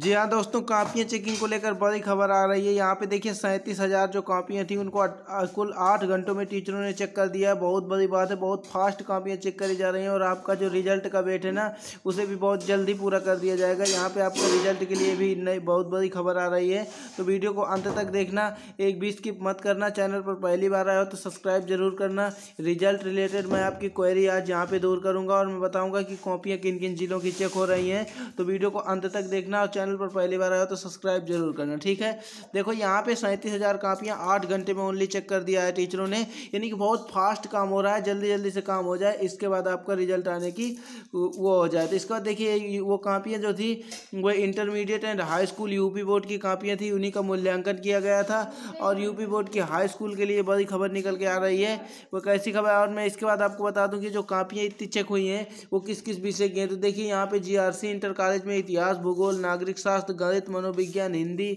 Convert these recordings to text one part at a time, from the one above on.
जी हाँ दोस्तों कापियाँ चेकिंग को लेकर बड़ी खबर आ रही है यहाँ पे देखिए सैंतीस हज़ार जो कापियाँ थी उनको कुल आठ घंटों में टीचरों ने चेक कर दिया बहुत बड़ी बात है बहुत फास्ट कापियाँ चेक करी जा रही हैं और आपका जो रिजल्ट का वेट है ना उसे भी बहुत जल्दी पूरा कर दिया जाएगा यहाँ पर आपको रिजल्ट के लिए भी नई बहुत बड़ी खबर आ रही है तो वीडियो को अंत तक देखना एक बीस की मत करना चैनल पर पहली बार आया हो तो सब्सक्राइब जरूर करना रिजल्ट रिलेटेड मैं आपकी क्वेरी आज यहाँ पर दूर करूँगा और मैं बताऊँगा कि कॉपियाँ किन किन जिलों की चेक हो रही हैं तो वीडियो को अंत तक देखना और चैनल पर पहली बार आया हो तो सब्सक्राइब जरूर करना ठीक है देखो यहाँ पे सैंतीस हज़ार कापियाँ आठ घंटे में ओनली चेक कर दिया है टीचरों ने यानी कि बहुत फास्ट काम हो रहा है जल्दी जल्दी से काम हो जाए इसके बाद आपका रिजल्ट आने की वो हो जाए तो इसके बाद देखिए वो कापियाँ जो थी वो intermediate and high school U board की कापियाँ थी उन्हीं का मूल्यांकन किया गया था और यू बोर्ड की हाई स्कूल के लिए बड़ी खबर निकल के आ रही है वो कैसी खबर और मैं इसके बाद आपको बता दूँ कि जो कापियाँ इतनी चेक हुई हैं वो किस किस विषय की हैं तो देखिए यहाँ पर जी इंटर कॉलेज में इतिहास भूगोल नागरिक आर्थिक शास्त्र गणित मनोविज्ञान हिंदी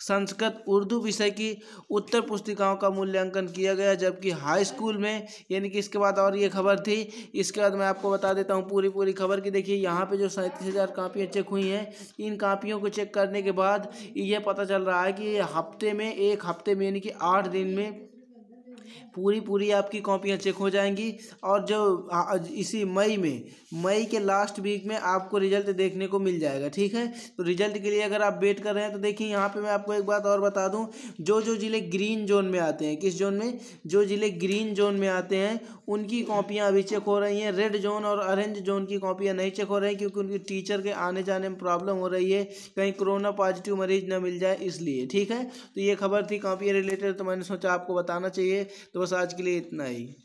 संस्कृत उर्दू विषय की उत्तर पुस्तिकाओं का मूल्यांकन किया गया जबकि हाई स्कूल में यानी कि इसके बाद और ये खबर थी इसके बाद मैं आपको बता देता हूँ पूरी पूरी खबर की देखिए यहाँ पर जो सैंतीस हज़ार कापियाँ चेक हुई हैं इन कापियों को चेक करने के बाद ये पता चल रहा है कि हफ्ते में एक हफ्ते में यानी कि आठ दिन में पूरी पूरी आपकी कॉपियाँ चेक हो जाएंगी और जो इसी मई में मई के लास्ट वीक में आपको रिजल्ट देखने को मिल जाएगा ठीक है तो रिजल्ट के लिए अगर आप वेट कर रहे हैं तो देखिए यहाँ पे मैं आपको एक बात और बता दूँ जो जो ज़िले ग्रीन जोन में आते हैं किस जोन में जो ज़िले ग्रीन जोन में आते हैं उनकी कॉपियाँ अभी चेक हो रही हैं रेड जोन और ऑरेंज जोन की कॉपियाँ नहीं चेक हो रही हैं क्योंकि उनकी टीचर के आने जाने में प्रॉब्लम हो रही है कहीं कोरोना पॉजिटिव मरीज ना मिल जाए इसलिए ठीक है तो ये खबर थी कॉपियाँ रिलेटेड तो मैंने सोचा आपको बताना चाहिए तो बस आज के लिए इतना ही